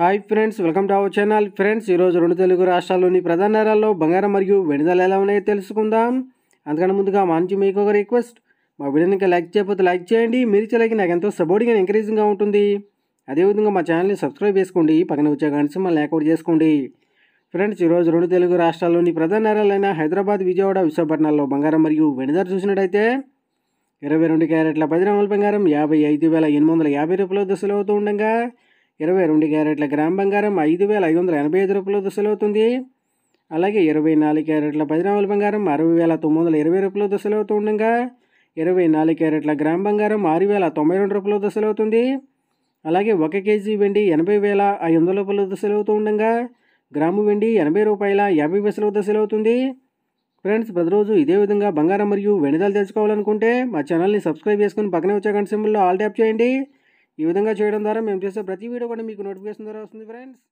hi friends welcome to our channel friends ఈరోజు రెండు తెలుగు రాష్ట్రాల్లోని ప్రధాన నేరాల్లో బంగారం మరియు వెనుదల ఎలా ఉన్నాయో తెలుసుకుందాం అందుకని ముందుగా మంచి మీకు ఒక రిక్వెస్ట్ మా వీడియోని ఇంకా లైక్ చేయకపోతే లైక్ చేయండి మీరు ఇచ్చే నాకు ఎంతో సపోర్ట్గా ఎంకరేజింగ్గా ఉంటుంది అదేవిధంగా మా ఛానల్ని సబ్స్క్రైబ్ చేసుకోండి పక్కన వచ్చే గంట మళ్ళీ లేకౌట్ చేసుకోండి ఫ్రెండ్స్ ఈరోజు రెండు తెలుగు రాష్ట్రాల్లోని ప్రధాన నేరాలైన హైదరాబాద్ విజయవాడ విశాఖపట్నంలో బంగారం మరియు వెనుదల చూసినట్టయితే ఇరవై రెండు క్యారెట్ల పది రంగుల బంగారం యాభై ఐదు వేల ఎనిమిది వందల యాభై రూపాయల దశలో అవుతూ ఉండగా ఇరవై రెండు క్యారెట్ల గ్రామ్ బంగారం ఐదు వేల ఐదు వందల ఎనభై ఐదు రూపాయలు అవుతుంది అలాగే ఇరవై నాలుగు క్యారెట్ల పదినాముల బంగారం అరవై వేల తొమ్మిది వందల ఇరవై రూపాయలు ఉండగా ఇరవై నాలుగు క్యారెట్ల గ్రామ్ బంగారం ఆరు వేల తొంభై రెండు రూపాయలు అవుతుంది అలాగే ఒక కేజీ వెండి ఎనభై వేల ఐదు వందల రూపాయలు దశలవుతూ ఉండగా గ్రాము వెండి ఎనభై రూపాయల యాభై పైసలు దశలవుతుంది ఫ్రెండ్స్ ప్రతిరోజు ఇదే విధంగా బంగారం మరియు వెండిదాలు తెలుసుకోవాలనుకుంటే మా ఛానల్ని సబ్స్క్రైబ్ చేసుకుని పక్కనే వచ్చే గంట సింబుల్లో ఆల్ ట్యాప్ చేయండి ఈ విధంగా చేయడం ద్వారా మేము చేసే ప్రతి వీడియో కూడా మీకు నోటిఫికేషన్ ద్వారా వస్తుంది ఫ్రెండ్స్